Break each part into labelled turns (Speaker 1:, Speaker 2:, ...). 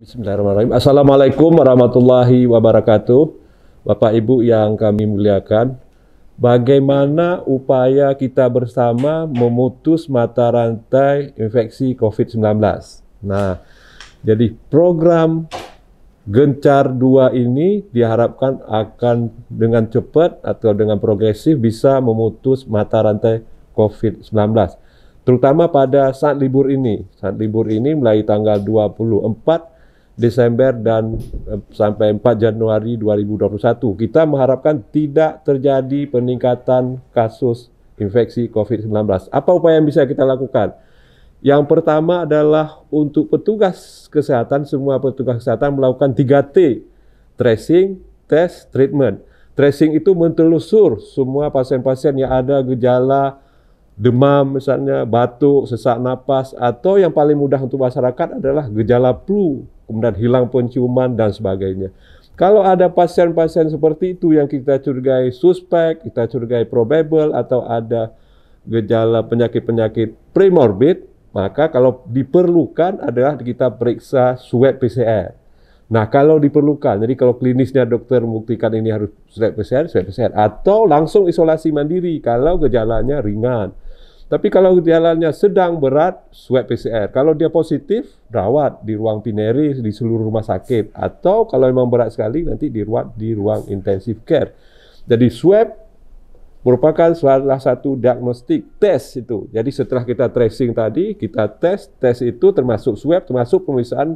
Speaker 1: Bismillahirrahmanirrahim. Assalamualaikum warahmatullahi wabarakatuh. Bapak Ibu yang kami muliakan, bagaimana upaya kita bersama memutus mata rantai infeksi COVID-19? Nah, jadi program Gencar 2 ini diharapkan akan dengan cepat atau dengan progresif bisa memutus mata rantai COVID-19 terutama pada saat libur ini. Saat libur ini mulai tanggal 24 Desember dan eh, sampai 4 Januari 2021. Kita mengharapkan tidak terjadi peningkatan kasus infeksi COVID-19. Apa upaya yang bisa kita lakukan? Yang pertama adalah untuk petugas kesehatan, semua petugas kesehatan melakukan 3T, tracing, test, treatment. Tracing itu mentelusur semua pasien-pasien yang ada gejala demam misalnya, batuk, sesak napas, atau yang paling mudah untuk masyarakat adalah gejala flu kemudian hilang penciuman dan sebagainya. Kalau ada pasien-pasien seperti itu yang kita curigai suspek, kita curigai probable atau ada gejala penyakit-penyakit premorbid, maka kalau diperlukan adalah kita periksa swab PCR. Nah, kalau diperlukan, jadi kalau klinisnya dokter membuktikan ini harus swab PCR, swab PCR atau langsung isolasi mandiri kalau gejalanya ringan. Tapi kalau jalannya sedang berat, swab PCR. Kalau dia positif, rawat di ruang pineri di seluruh rumah sakit. Atau kalau memang berat sekali, nanti dirawat di ruang intensive care. Jadi swab merupakan salah satu diagnostik tes itu. Jadi setelah kita tracing tadi, kita tes, tes itu termasuk swab, termasuk pemeriksaan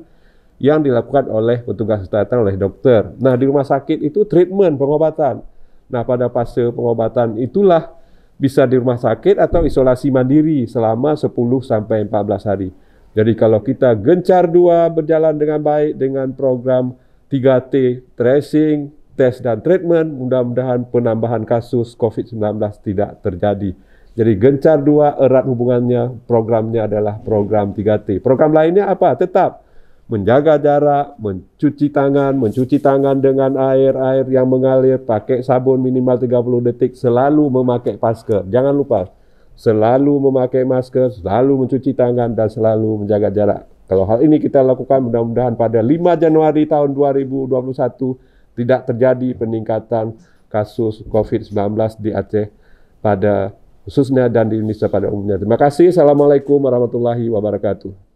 Speaker 1: yang dilakukan oleh petugas kesehatan oleh dokter. Nah, di rumah sakit itu treatment pengobatan. Nah, pada fase pengobatan itulah bisa di rumah sakit atau isolasi mandiri selama 10 sampai 14 hari. Jadi kalau kita gencar dua berjalan dengan baik dengan program 3T tracing, tes dan treatment, mudah-mudahan penambahan kasus COVID-19 tidak terjadi. Jadi gencar dua erat hubungannya, programnya adalah program 3T. Program lainnya apa? Tetap menjaga jarak, mencuci tangan, mencuci tangan dengan air-air yang mengalir, pakai sabun minimal 30 detik, selalu memakai masker. Jangan lupa, selalu memakai masker, selalu mencuci tangan, dan selalu menjaga jarak. Kalau hal ini kita lakukan mudah-mudahan pada 5 Januari tahun 2021 tidak terjadi peningkatan kasus COVID-19 di Aceh pada khususnya dan di Indonesia pada umumnya. Terima kasih. Assalamualaikum warahmatullahi wabarakatuh.